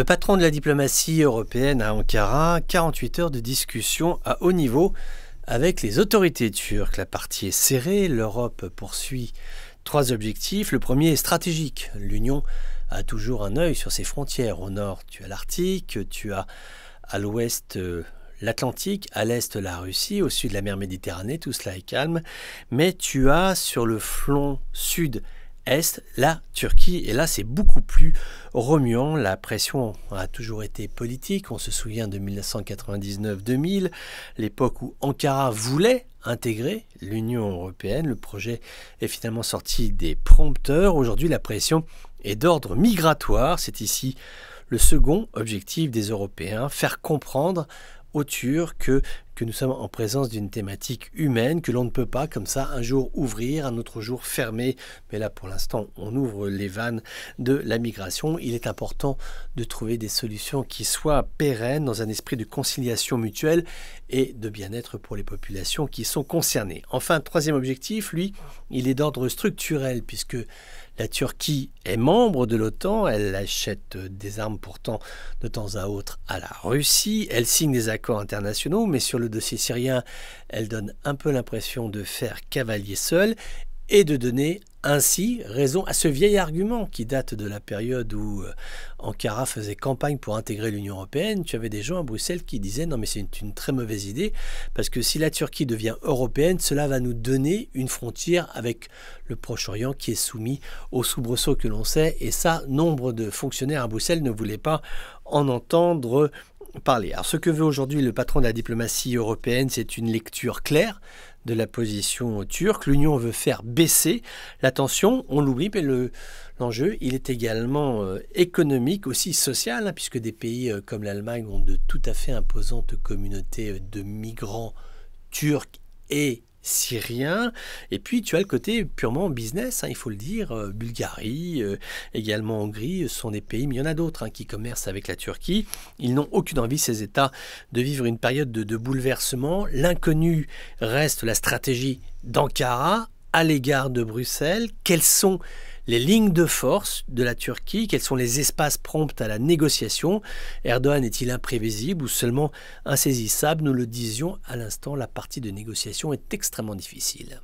Le patron de la diplomatie européenne à Ankara, 48 heures de discussion à haut niveau avec les autorités turques. La partie est serrée, l'Europe poursuit trois objectifs. Le premier est stratégique. L'Union a toujours un œil sur ses frontières. Au nord, tu as l'Arctique, tu as à l'ouest euh, l'Atlantique, à l'est la Russie, au sud la mer Méditerranée, tout cela est calme. Mais tu as sur le flanc sud est, la Turquie. Et là, c'est beaucoup plus remuant. La pression a toujours été politique. On se souvient de 1999-2000, l'époque où Ankara voulait intégrer l'Union européenne. Le projet est finalement sorti des prompteurs. Aujourd'hui, la pression est d'ordre migratoire. C'est ici le second objectif des Européens, faire comprendre aux Turcs que que nous sommes en présence d'une thématique humaine que l'on ne peut pas comme ça un jour ouvrir, un autre jour fermer. Mais là pour l'instant on ouvre les vannes de la migration. Il est important de trouver des solutions qui soient pérennes dans un esprit de conciliation mutuelle et de bien-être pour les populations qui sont concernées. Enfin, troisième objectif, lui, il est d'ordre structurel puisque la Turquie est membre de l'OTAN, elle achète des armes pourtant de temps à autre à la Russie, elle signe des accords internationaux, mais sur le de ces Syriens, elle donne un peu l'impression de faire cavalier seul et de donner ainsi raison à ce vieil argument qui date de la période où euh, Ankara faisait campagne pour intégrer l'Union européenne. Tu avais des gens à Bruxelles qui disaient non mais c'est une, très mauvaise idée parce que si la Turquie devient européenne, cela va nous donner une frontière avec le Proche-Orient qui est soumis aux soubresauts que l'on sait et ça, nombre de fonctionnaires à Bruxelles ne voulaient pas en entendre parler. Alors ce que veut aujourd'hui le patron de la diplomatie européenne, c'est une lecture claire de la position turque. L'Union veut faire baisser la tension, on l'oublie, mais l'enjeu, il est également euh, économique, aussi social, hein, puisque des pays euh, comme l'Allemagne ont de tout à fait imposantes communautés euh, de migrants turcs et syrien. Et puis tu as le côté purement business, hein, il faut le dire. Euh, Bulgarie, euh, également Hongrie euh, sont des pays, mais il y en a d'autres hein, qui commercent avec la Turquie. Ils n'ont aucune envie, ces États, de vivre une période de, de bouleversement. L'inconnu reste la stratégie d'Ankara à l'égard de Bruxelles. Quels sont les lignes de force de la Turquie, quels sont les espaces prompts à la négociation. Erdogan est-il imprévisible ou seulement insaisissable Nous le disions à l'instant, la partie de négociation est extrêmement difficile.